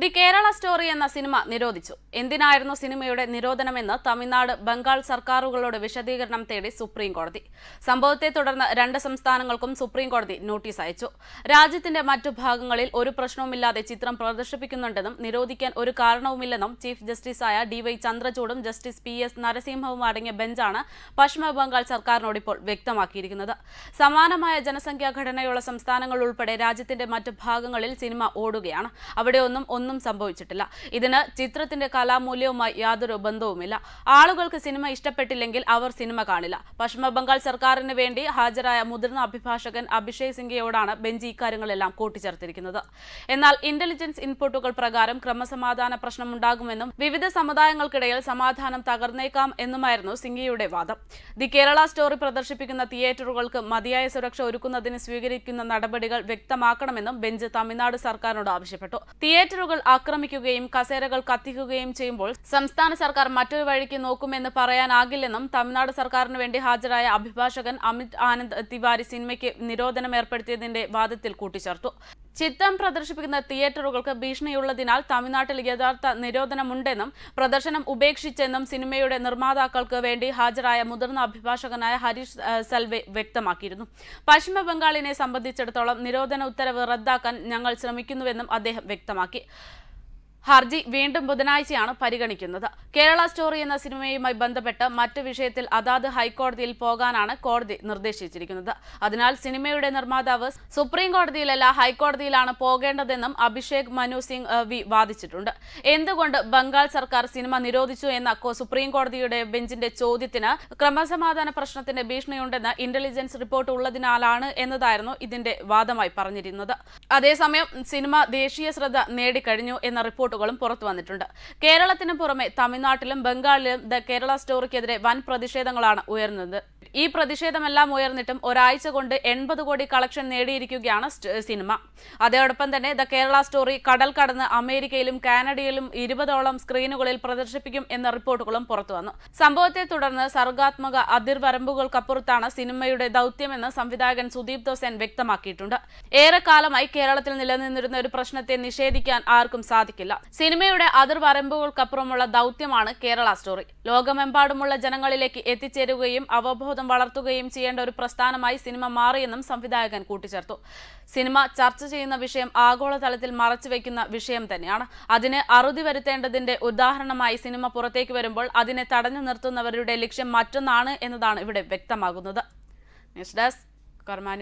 the Kerala story എന്ന cinema നിരോധിച്ചു എന്തിനായിരുന്നു സിനിമയുടെ നിരോധനമെന്ന് തമിഴ്നാട് ബംഗാൾ സർക്കാരുകളോട് വിശദീകരണം തേടി സുപ്രീം കോടതി സംഭവത്തെ തുടർന്ന് രണ്ട് സംസ്ഥാനങ്ങൾക്കും സുപ്രീം കോടതി നോട്ടീസ് അയച്ചു രാജ്യത്തിന്റെ മറ്റു ഭാഗങ്ങളിൽ ഒരു പ്രശ്നവുമില്ലാതെ ചിത്രം പ്രദർശിപ്പിക്കുന്നുണ്ടെന്നും നിരോധിക്കാൻ ഒരു കാരണവുമില്ലെന്നും ചീഫ് ജസ്റ്റിസായ ഡിവൈ ചന്ദ്രചൂഡും ജസ്റ്റിസ് പി എസ് നരസിംഹവും അടങ്ങിയ ബെഞ്ചാണ് പശ്ചിമ ബംഗാൾ സർക്കാരിനോട് ഇപ്പോൾ വ്യക്തമാക്കിയിരിക്കുന്നത് സമാനമായ ജനസംഖ്യാ ഘടനയുള്ള സംസ്ഥാനങ്ങൾ ഉൾപ്പെടെ രാജ്യത്തിന്റെ മറ്റു ഭാഗങ്ങളിൽ സിനിമ ഓടുകയാണ് അവിടെയൊന്നും ഒന്നും സംഭവിച്ചിട്ടില്ല ഇതിന് ചിത്രത്തിന്റെ കലാമൂല്യവുമായി യാതൊരു ബന്ധവുമില്ല ആളുകൾക്ക് സിനിമ ഇഷ്ടപ്പെട്ടില്ലെങ്കിൽ അവർ സിനിമ കാണില്ല പശ്ചിമബംഗാൾ സർക്കാരിന് വേണ്ടി ഹാജരായ മുതിർന്ന അഭിഭാഷകൻ അഭിഷേക് സിംഗയോടാണ് ബെഞ്ച് ഇക്കാര്യങ്ങളെല്ലാം കൂട്ടിച്ചേർത്തിരിക്കുന്നത് എന്നാൽ ഇന്റലിജൻസ് ഇൻപുട്ടുകൾ പ്രകാരം ക്രമസമാധാന പ്രശ്നമുണ്ടാകുമെന്നും വിവിധ സമുദായങ്ങൾക്കിടയിൽ സമാധാനം തകർന്നേക്കാം എന്നുമായിരുന്നു സിംഗിയുടെ വാദം ദി കേരള സ്റ്റോറി പ്രദർശിപ്പിക്കുന്ന തിയേറ്ററുകൾക്ക് മതിയായ സുരക്ഷ ഒരുക്കുന്നതിന് സ്വീകരിക്കുന്ന നടപടികൾ വ്യക്തമാക്കണമെന്നും ബെഞ്ച് തമിഴ്നാട് സർക്കാരിനോട് ആവശ്യപ്പെട്ടു തിയേറ്ററുകൾ വീടുകൾ ആക്രമിക്കുകയും കസേരകൾ കത്തിക്കുകയും ചെയ്യുമ്പോൾ സംസ്ഥാന സർക്കാർ മറ്റൊരു വഴിക്ക് നോക്കുമെന്ന് പറയാനാകില്ലെന്നും തമിഴ്നാട് സർക്കാരിന് വേണ്ടി ഹാജരായ അഭിഭാഷകൻ അമിത് ആനന്ദ് തിവാരി സിനിമയ്ക്ക് നിരോധനം ഏർപ്പെടുത്തിയതിന്റെ വാദത്തിൽ കൂട്ടിച്ചേർത്തു ചിത്രം പ്രദർശിപ്പിക്കുന്ന തിയേറ്ററുകൾക്ക് ഭീഷണിയുള്ളതിനാൽ തമിഴ്നാട്ടിൽ യഥാർത്ഥ നിരോധനമുണ്ടെന്നും പ്രദർശനം ഉപേക്ഷിച്ചെന്നും സിനിമയുടെ നിർമ്മാതാക്കൾക്ക് വേണ്ടി ഹാജരായ മുതിർന്ന അഭിഭാഷകനായ ഹരീഷ് സൽവെ വ്യക്തമാക്കിയിരുന്നു പശ്ചിമ സംബന്ധിച്ചിടത്തോളം നിരോധന ഉത്തരവ് റദ്ദാക്കാൻ ഞങ്ങൾ ശ്രമിക്കുന്നുവെന്നും അദ്ദേഹം വ്യക്തമാക്കി ഹർജി വീണ്ടും ബുധനാഴ്ചയാണ് പരിഗണിക്കുന്നത് കേരള സ്റ്റോറി എന്ന സിനിമയുമായി ബന്ധപ്പെട്ട് മറ്റു വിഷയത്തിൽ അതാത് ഹൈക്കോടതിയിൽ പോകാനാണ് കോടതി നിർദ്ദേശിച്ചിരിക്കുന്നത് അതിനാൽ സിനിമയുടെ നിർമ്മാതാവ് സുപ്രീം കോടതിയിലല്ല ഹൈക്കോടതിയിലാണ് പോകേണ്ടതെന്നും അഭിഷേക് മനു സിംഗ് വി വാദിച്ചിട്ടുണ്ട് എന്തുകൊണ്ട് ബംഗാൾ സർക്കാർ സിനിമ നിരോധിച്ചു എന്ന സുപ്രീം കോടതിയുടെ ബെഞ്ചിന്റെ ചോദ്യത്തിന് ക്രമസമാധാന പ്രശ്നത്തിന്റെ ഭീഷണിയുണ്ടെന്ന് ഇന്റലിജൻസ് റിപ്പോർട്ട് ഉള്ളതിനാലാണ് എന്നതായിരുന്നു ഇതിന്റെ വാദമായി പറഞ്ഞിരുന്നത് അതേസമയം സിനിമ ദേശീയ ശ്രദ്ധ നേടിക്കഴിഞ്ഞു എന്ന റിപ്പോർട്ട് റിപ്പോർട്ടുകളും പുറത്തു വന്നിട്ടുണ്ട് കേരളത്തിന് പുറമെ തമിഴ്നാട്ടിലും ബംഗാളിലും ദ കേരള സ്റ്റോറിക്കെതിരെ വൻ പ്രതിഷേധങ്ങളാണ് ഉയർന്നത് ഈ പ്രതിഷേധമെല്ലാം ഉയർന്നിട്ടും ഒരാഴ്ച കൊണ്ട് എൺപത് കോടി കളക്ഷൻ നേടിയിരിക്കുകയാണ് സിനിമ അതോടൊപ്പം തന്നെ ദ കേരള സ്റ്റോറി കടൽ കടന്ന് അമേരിക്കയിലും കാനഡയിലും ഇരുപതോളം സ്ക്രീനുകളിൽ പ്രദർശിപ്പിക്കും എന്ന റിപ്പോർട്ടുകളും പുറത്തുവന്നു സംഭവത്തെ തുടർന്ന് സർഗാത്മക അതിർവരമ്പുകൾക്കപ്പുറത്താണ് സിനിമയുടെ ദൗത്യമെന്ന് സംവിധായകൻ സുദീപ് ദോസൻ വ്യക്തമാക്കിയിട്ടുണ്ട് ഏറെക്കാലമായി കേരളത്തിൽ നിലനിന്നിരുന്ന ഒരു പ്രശ്നത്തെ നിഷേധിക്കാൻ ആർക്കും സാധിക്കില്ല സിനിമയുടെ അതിർവരമ്പുകൾക്കപ്പുറമുള്ള ദൗത്യമാണ് കേരള സ്റ്റോറി ലോകമെമ്പാടുമുള്ള ജനങ്ങളിലേക്ക് എത്തിച്ചേരുകയും അവബോധം ബോധം വളർത്തുകയും ചെയ്യേണ്ട ഒരു പ്രസ്ഥാനമായി സിനിമ മാറിയെന്നും സംവിധായകൻ കൂട്ടിച്ചേർത്തു സിനിമ ചർച്ച ചെയ്യുന്ന വിഷയം ആഗോളതലത്തിൽ മറച്ചുവെക്കുന്ന വിഷയം തന്നെയാണ് അതിന് അറുതി വരുത്തേണ്ടതിന്റെ ഉദാഹരണമായി സിനിമ പുറത്തേക്ക് വരുമ്പോൾ അതിനെ തടഞ്ഞു നിർത്തുന്നവരുടെ ലക്ഷ്യം മറ്റൊന്നാണ് എന്നതാണ് ഇവിടെ വ്യക്തമാകുന്നത് ന്യൂസ് ഡെസ്ക് കർമാ